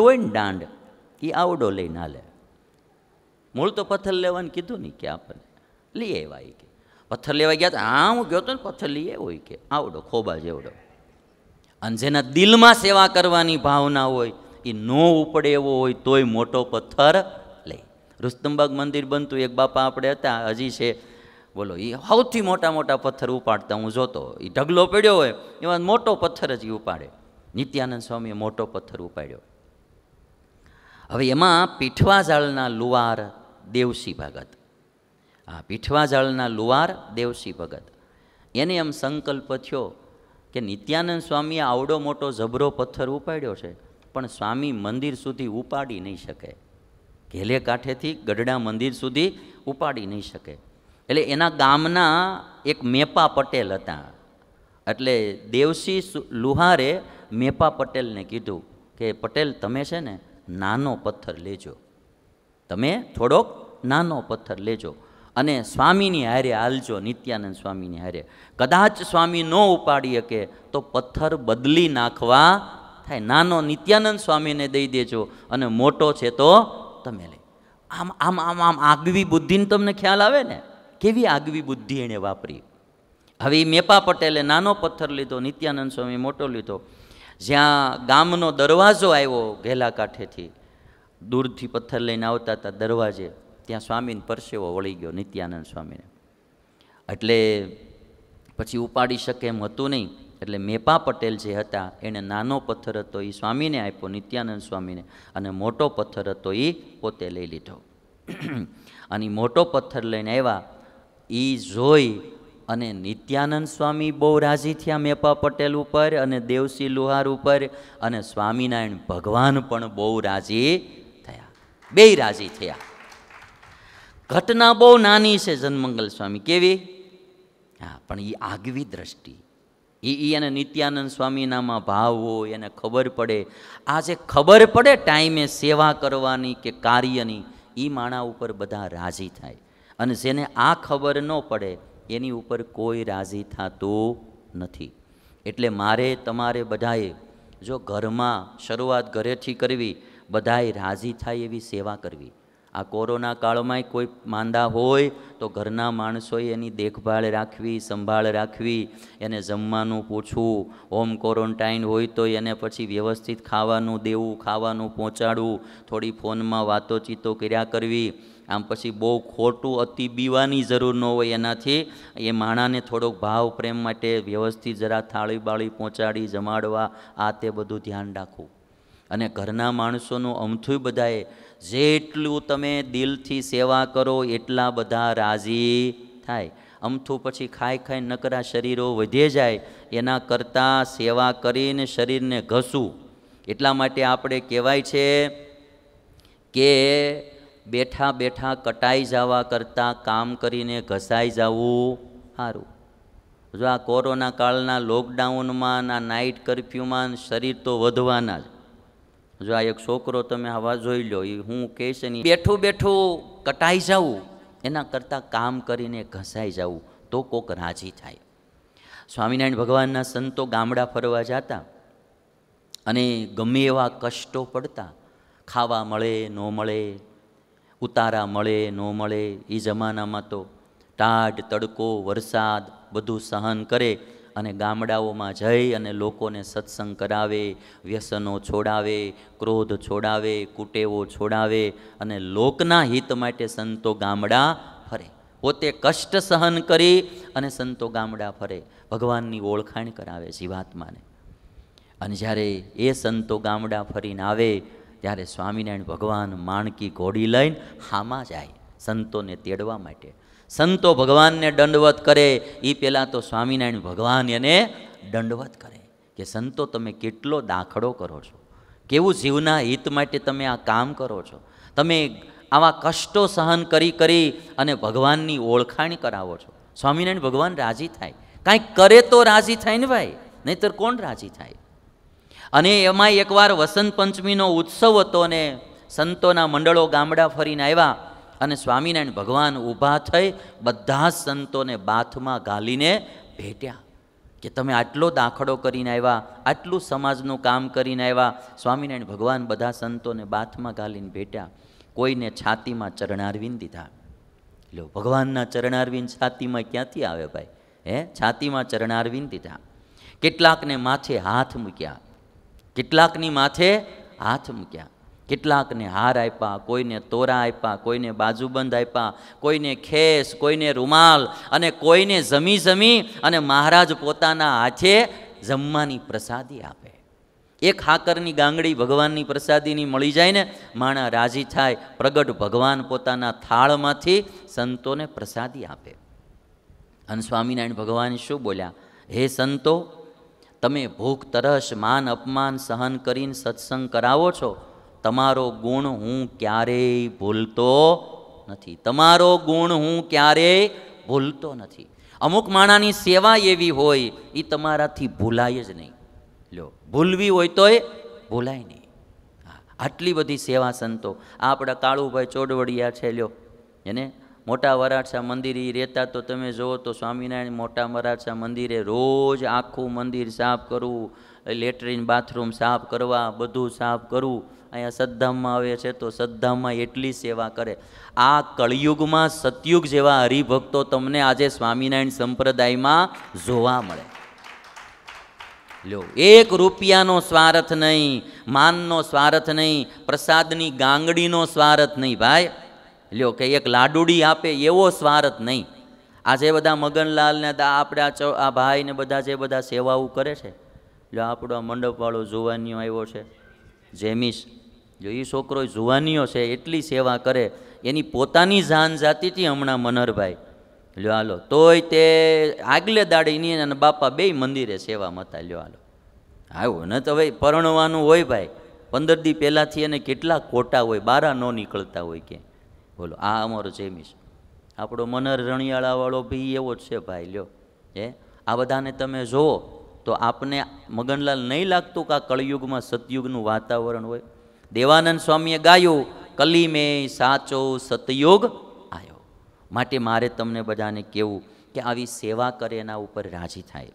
હોય ને દાંડ એ આવડો લઈને હાલે મૂળ તો પથ્થર લેવાનું કીધું ને કે આપણને લઈ આવ્યા એ કે પથ્થર લેવા ગયા હતા હા હું ગયો તો ને પથ્થર લઈ આવ્યો કે આવડો ખોબા જેવડો અને જેના દિલમાં સેવા કરવાની ભાવના હોય એ નો ઉપડે એવો હોય તોય મોટો પથ્થર લે રુસ્તમબાગ મંદિર બનતું એક બાપા આપણે હતા હજી છે બોલો એ સૌથી મોટા મોટા પથ્થર ઉપાડતા હું જોતો એ ઢગલો પડ્યો હોય એમાં મોટો પથ્થર જ એ ઉપાડે નિત્યાનંદ સ્વામીએ મોટો પથ્થર ઉપાડ્યો હવે એમાં પીઠવાઝાળના લુવાર દેવસી ભગત આ પીઠવાઝાળના લુવાર દેવસી ભગત એને એમ સંકલ્પ થયો કે નિત્યાનંદ સ્વામીએ આવડો મોટો જબરો પથ્થર ઉપાડ્યો છે પણ સ્વામી મંદિર સુધી ઉપાડી નહીં શકે ઘેલે કાંઠેથી ગઢડા મંદિર સુધી ઉપાડી નહીં શકે એટલે એના ગામના એક મેપા પટેલ હતા એટલે દેવસી લુહારે મેપા પટેલને કીધું કે પટેલ તમે છે ને નાનો પથ્થર લેજો તમે થોડોક નાનો પથ્થર લેજો અને સ્વામીની હારે હાલજો નિત્યાનંદ સ્વામીની હારે કદાચ સ્વામી ન ઉપાડી શકે તો પથ્થર બદલી નાખવા થાય નાનો નિત્યાનંદ સ્વામીને દઈ દેજો અને મોટો છે તો તમે લઈ આમ આમ આમ આમ આગવી બુદ્ધિને તમને ખ્યાલ આવે ને કેવી આગવી બુદ્ધિ એણે વાપરી હવે મેપા પટેલે નાનો પથ્થર લીધો નિત્યાનંદ સ્વામી મોટો લીધો જ્યાં ગામનો દરવાજો આવ્યો ઘેલા કાંઠેથી દૂરથી પથ્થર લઈને આવતા હતા દરવાજે ત્યાં સ્વામીને પરસેવો વળી ગયો નિત્યાનંદ સ્વામીને એટલે પછી ઉપાડી શકે એમ હતું નહીં એટલે મેપા પટેલ જે હતા એણે નાનો પથ્થર હતો એ સ્વામીને આપ્યો નિત્યાનંદ સ્વામીને અને મોટો પથ્થર હતો એ પોતે લઈ લીધો અને મોટો પથ્થર લઈને આવ્યા એ જોઈ અને નિત્યાનંદ સ્વામી બહુ રાજી થયા મેપા પટેલ ઉપર અને દેવસી લુહાર ઉપર અને સ્વામિનારાયણ ભગવાન પણ બહુ રાજી થયા બે રાજી થયા ઘટના બહુ નાની છે જનમંગલ સ્વામી કેવી હા પણ એ આગવી દ્રષ્ટિ એ એને નિત્યાનંદ સ્વામીનામાં ભાવ હોય એને ખબર પડે આજે ખબર પડે ટાઈમે સેવા કરવાની કે કાર્યની એ માણા ઉપર બધા રાજી થાય અને જેને આ ખબર ન પડે એની ઉપર કોઈ રાજી થતું નથી એટલે મારે તમારે બધાએ જો ઘરમાં શરૂઆત ઘરેથી કરવી બધાએ રાજી થાય એવી સેવા કરવી આ કોરોના કાળમાંય કોઈ માંદા હોય તો ઘરના માણસોએ એની દેખભાળ રાખવી સંભાળ રાખવી એને જમવાનું પૂછવું હોમ ક્વોરન્ટાઇન હોય તો એને પછી વ્યવસ્થિત ખાવાનું દેવું ખાવાનું પહોંચાડવું થોડી ફોનમાં વાતોચીતો કર્યા કરવી આમ પછી બહુ ખોટું અતિ બીવાની જરૂર ન હોય એનાથી એ માણાને થોડોક ભાવ પ્રેમ માટે વ્યવસ્થિત જરા થાળી બાળી પહોંચાડી જમાડવા આ તે બધું ધ્યાન રાખવું અને ઘરના માણસોનું અમથું બધાએ જેટલું તમે દિલથી સેવા કરો એટલા બધા રાજી થાય અમથું પછી ખાઈ ખાઈ નકરા શરીરો વધે જાય એના કરતાં સેવા કરીને શરીરને ઘસવું એટલા માટે આપણે કહેવાય છે કે બેઠા બેઠા કટાઈ જવા કરતાં કામ કરીને ઘસાઈ જવું સારું જો આ કોરોના કાળના લોકડાઉનમાં ના નાઇટ કર્ફ્યુમાં શરીર તો વધવાના જ જો આ એક છોકરો તમે આવા જોઈ લો એ હું કહેશે નહીં બેઠું બેઠું કટાઈ જવું એના કરતાં કામ કરીને ઘસાઈ જવું તો કોક રાજી થાય સ્વામિનારાયણ ભગવાનના સંતો ગામડા ફરવા જતા અને ગમે એવા કષ્ટો પડતા ખાવા મળે ન મળે ઉતારા મળે ન મળે એ જમાનામાં તો ટાઢ તડકો વરસાદ બધું સહન કરે અને ગામડાઓમાં જઈ અને લોકોને સત્સંગ કરાવે વ્યસનો છોડાવે ક્રોધ છોડાવે કુટેવો છોડાવે અને લોકના હિત માટે સંતો ગામડા ફરે પોતે કષ્ટ સહન કરી અને સંતો ગામડા ફરે ભગવાનની ઓળખાણ કરાવે જીવાત્માને અને જ્યારે એ સંતો ગામડા ફરીને આવે ત્યારે સ્વામિનારાયણ ભગવાન માણકી ઘોડી લઈને હામાં જાય સંતોને તેડવા માટે સંતો ભગવાનને દંડવત કરે એ પહેલાં તો સ્વામિનારાયણ ભગવાન એને દંડવત કરે કે સંતો તમે કેટલો દાખલો કરો છો કેવું જીવના હિત માટે તમે આ કામ કરો છો તમે આવા કષ્ટો સહન કરી કરી અને ભગવાનની ઓળખાણ કરાવો છો સ્વામિનારાયણ ભગવાન રાજી થાય કાંઈક કરે તો રાજી થાય ને ભાઈ નહીંતર કોણ રાજી થાય અને એમાં એકવાર વસંત પંચમીનો ઉત્સવ હતો ને સંતોના મંડળો ગામડા ફરીને આવ્યા અને સ્વામિનારાયણ ભગવાન ઊભા થઈ બધા સંતોને બાથમાં ગાલીને ભેટ્યા કે તમે આટલો દાખલો કરીને આવ્યા આટલું સમાજનું કામ કરીને આવ્યા સ્વામિનારાયણ ભગવાન બધા સંતોને બાથમાં ગાલીને ભેટ્યા કોઈને છાતીમાં ચરણારવિંદ દીધા લો ભગવાનના ચરણારવિંદ છાતીમાં ક્યાંથી આવે ભાઈ હે છાતીમાં ચરણારવિંદ દીધા કેટલાકને માથે હાથ મૂક્યા કેટલાકની માથે હાથ મૂક્યા કેટલાકને હાર આપ્યા કોઈને તોરા આપ્યા કોઈને બાજુબંધ આપ્યા કોઈને ખેસ કોઈને રૂમાલ અને કોઈને જમી જમી અને મહારાજ પોતાના હાથે જમવાની પ્રસાદી આપે એક ખાકરની ગાંગડી ભગવાનની પ્રસાદીની મળી જાય ને માણા રાજી થાય પ્રગટ ભગવાન પોતાના થાળમાંથી સંતોને પ્રસાદી આપે અને સ્વામિનારાયણ ભગવાન શું બોલ્યા હે સંતો તમે ભૂખ તરસ માન અપમાન સહન કરીને સત્સંગ કરાવો છો તમારો ગુણ હું ક્યારેય ભૂલતો નથી તમારો ગુણ હું ક્યારેય ભૂલતો નથી અમુક માણાની સેવા એવી હોય એ તમારાથી ભૂલાય જ નહીં લ્યો ભૂલવી હોય તોય ભૂલાય નહીં આટલી બધી સેવા સંતો આ આપણા કાળુભાઈ ચોડવડિયા છે લ્યો એને મોટા વરાછા મંદિર એ રહેતા તો તમે જુઓ તો સ્વામિનારાયણ મોટા વરાછા મંદિરે રોજ આખું મંદિર સાફ કરવું લેટરિન બાથરૂમ સાફ કરવા બધું સાફ કરવું અહીંયા સદ્ધામમાં આવે છે તો સદ્ધામમાં એટલી સેવા કરે આ કળિયુગમાં સતયુગ જેવા હરિભક્તો તમને આજે સ્વામિનારાયણ સંપ્રદાયમાં જોવા મળે લ્યો એક રૂપિયાનો સ્વાર્થ નહીં માનનો સ્વાર્થ નહીં પ્રસાદની ગાંગડીનો સ્વાર્થ નહીં ભાઈ લ્યો કે એક લાડુડી આપે એવો સ્વાર્થ નહીં આ જે બધા મગનલાલ ને આપણે આ આ ભાઈને બધા જે બધા સેવાઓ કરે છે લ્યો આપણો મંડપવાળો જોવાનીઓ આવ્યો છે જેમિસ જો એ છોકરો જુવાનીઓ છે એટલી સેવા કરે એની પોતાની જાન જાતિથી હમણાં મનહરભાઈ લ્યો હાલો તોય તે આગલે દાડીની અને બાપા બેય મંદિરે સેવામાં હતા લ્યો હાલો આવ્યું ને તો ભાઈ પરણવાનું હોય ભાઈ પંદર દી પહેલાંથી એને કેટલા કોટા હોય બારા ન નીકળતા હોય કે બોલો આ અમારો જેમિસ આપણો મનર રણિયાળાવાળો ભાઈ એવો જ છે ભાઈ લ્યો હે આ બધાને તમે જુઓ તો આપને મગનલાલ નહીં લાગતું કે આ કળિયુગમાં સતયુગનું વાતાવરણ હોય દેવાનંદ સ્વામીએ ગાયું કલીમે સાચો સતયુગ આવ્યો માટે મારે તમને બધાને કહેવું કે આવી સેવા કરે એના ઉપર રાજી થાય